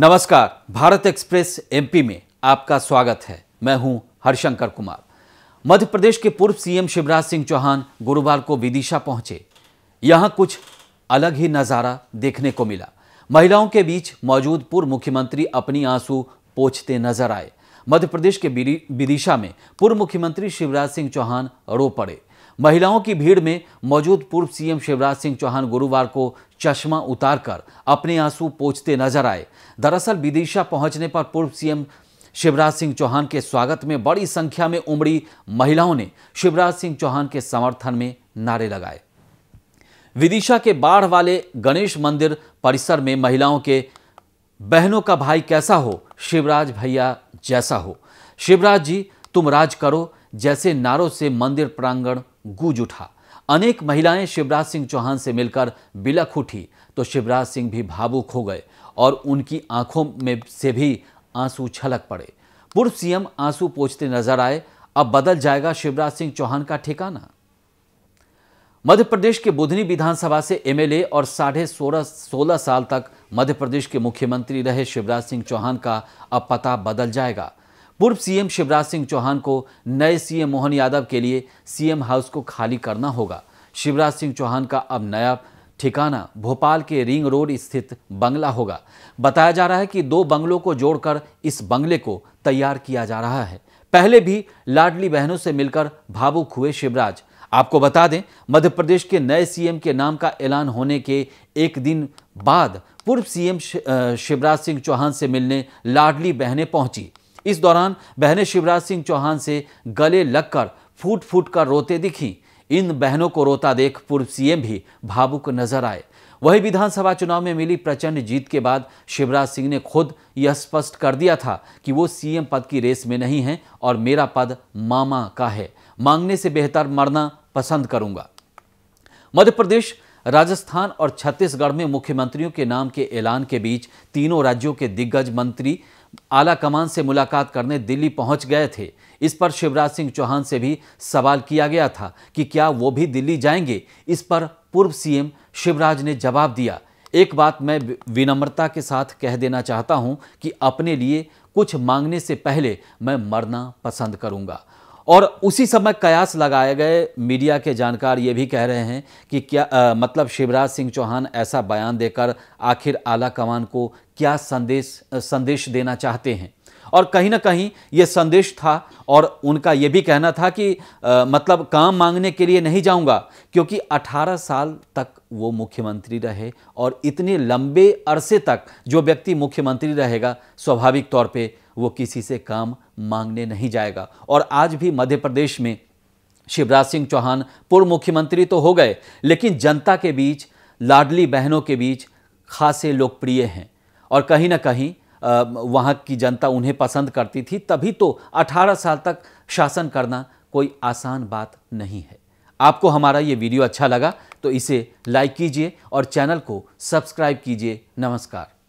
नमस्कार Bharat express MP में आपका स्वागत है मैं हूं हर्षंकर कुमार मध्य प्रदेश के पूर्व सीएम शिवराज सिंह चौहान गुरुवार को विदिशा पहुंचे यहां कुछ अलग ही नज़ारा देखने को मिला महिलाओं के बीच मौजूद पूर्व मुख्यमंत्री अपनी आंसू पोछते नजर आए मध्य प्रदेश के विदिशा में पूर्व मुख्यमंत्री शिवराज सिंह चौहान रो पड़े महिलाओं की भीड़ में मौजूद पूर्व सीएम शिवराज सिंह चौहान गुरुवार को चश्मा उतारकर अपने आंसू पोछते नजर आए दरअसल विदिशा पहुंचने पर पूर्व सीएम शिवराज सिंह चौहान के स्वागत में बड़ी संख्या में उमड़ी महिलाओं ने शिवराज सिंह चौहान के समर्थन में नारे लगाए विदिशा के बाढ़ वाले गणेश मंदिर परिसर में महिलाओं के बहनों का भाई कैसा हो शिवराज भैया जैसा हो शिवराज जी तुम राज करो जैसे नारों से मंदिर प्रांगण गूंज उठा अनेक महिलाएं शिवराज सिंह चौहान से मिलकर बिलख उठी तो शिवराज सिंह भी भावुक हो गए और उनकी आंखों में से भी आंसू छलक पड़े पूर्व सीएम आंसू पोछते नजर आए अब बदल जाएगा शिवराज सिंह चौहान का ठिकाना मध्य प्रदेश के बुधनी विधानसभा से एमएलए और साढ़े सोलह सोलह साल तक मध्य प्रदेश के मुख्यमंत्री रहे शिवराज सिंह चौहान का अब पता बदल जाएगा पूर्व सीएम शिवराज सिंह चौहान को नए सीएम मोहन यादव के लिए सीएम हाउस को खाली करना होगा शिवराज सिंह चौहान का अब नया ठिकाना भोपाल के रिंग रोड स्थित बंगला होगा बताया जा रहा है कि दो बंगलों को जोड़कर इस बंगले को तैयार किया जा रहा है पहले भी लाडली बहनों से मिलकर भावुक हुए शिवराज आपको बता दें मध्य प्रदेश के नए सीएम के नाम का ऐलान होने के एक दिन बाद पूर्व सीएम शिवराज सिंह चौहान से मिलने लाडली बहनें पहुंची इस दौरान बहनें शिवराज सिंह चौहान से गले लगकर फूट फूट कर रोते दिखीं इन बहनों को रोता देख पूर्व सीएम भी भावुक नजर आए वही विधानसभा चुनाव में मिली प्रचंड जीत के बाद शिवराज सिंह ने खुद यह स्पष्ट कर दिया था कि वो सीएम पद की रेस में नहीं हैं और मेरा पद मामा का है मांगने से बेहतर मरना पसंद करूंगा मध्य प्रदेश राजस्थान और छत्तीसगढ़ में मुख्यमंत्रियों के नाम के ऐलान के बीच तीनों राज्यों के दिग्गज मंत्री आला कमान से मुलाकात करने दिल्ली पहुंच गए थे इस पर शिवराज सिंह चौहान से भी सवाल किया गया था कि क्या वो भी दिल्ली जाएंगे इस पर पूर्व सीएम शिवराज ने जवाब दिया एक बात मैं विनम्रता के साथ कह देना चाहता हूं कि अपने लिए कुछ मांगने से पहले मैं मरना पसंद करूंगा और उसी समय कयास लगाए गए मीडिया के जानकार ये भी कह रहे हैं कि क्या आ, मतलब शिवराज सिंह चौहान ऐसा बयान देकर आखिर आला कमान को क्या संदेश संदेश देना चाहते हैं और कहीं ना कहीं ये संदेश था और उनका ये भी कहना था कि आ, मतलब काम मांगने के लिए नहीं जाऊंगा क्योंकि 18 साल तक वो मुख्यमंत्री रहे और इतने लंबे अरसे तक जो व्यक्ति मुख्यमंत्री रहेगा स्वाभाविक तौर पे वो किसी से काम मांगने नहीं जाएगा और आज भी मध्य प्रदेश में शिवराज सिंह चौहान पूर्व मुख्यमंत्री तो हो गए लेकिन जनता के बीच लाडली बहनों के बीच खासे लोकप्रिय हैं और कहीं ना कहीं वहाँ की जनता उन्हें पसंद करती थी तभी तो 18 साल तक शासन करना कोई आसान बात नहीं है आपको हमारा ये वीडियो अच्छा लगा तो इसे लाइक कीजिए और चैनल को सब्सक्राइब कीजिए नमस्कार